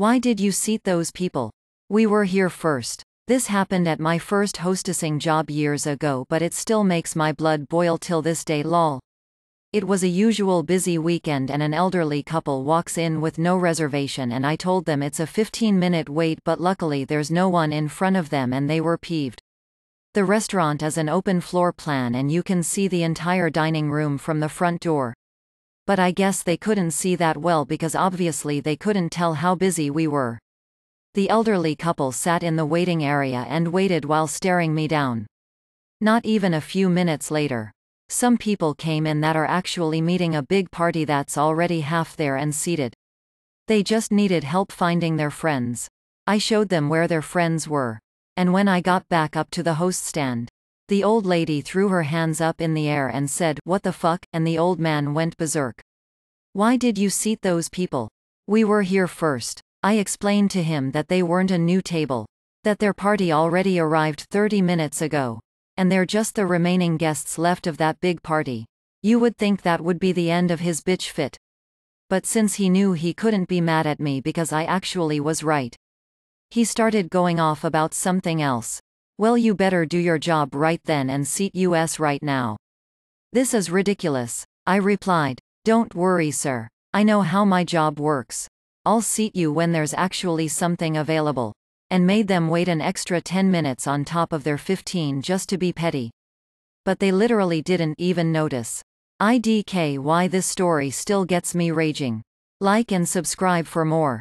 Why did you seat those people? We were here first. This happened at my first hostessing job years ago but it still makes my blood boil till this day lol. It was a usual busy weekend and an elderly couple walks in with no reservation and I told them it's a 15 minute wait but luckily there's no one in front of them and they were peeved. The restaurant is an open floor plan and you can see the entire dining room from the front door but I guess they couldn't see that well because obviously they couldn't tell how busy we were. The elderly couple sat in the waiting area and waited while staring me down. Not even a few minutes later. Some people came in that are actually meeting a big party that's already half there and seated. They just needed help finding their friends. I showed them where their friends were. And when I got back up to the host stand, the old lady threw her hands up in the air and said, What the fuck, and the old man went berserk. Why did you seat those people? We were here first. I explained to him that they weren't a new table. That their party already arrived 30 minutes ago. And they're just the remaining guests left of that big party. You would think that would be the end of his bitch fit. But since he knew he couldn't be mad at me because I actually was right. He started going off about something else. Well you better do your job right then and seat us right now. This is ridiculous. I replied. Don't worry sir. I know how my job works. I'll seat you when there's actually something available. And made them wait an extra 10 minutes on top of their 15 just to be petty. But they literally didn't even notice. IDK why this story still gets me raging. Like and subscribe for more.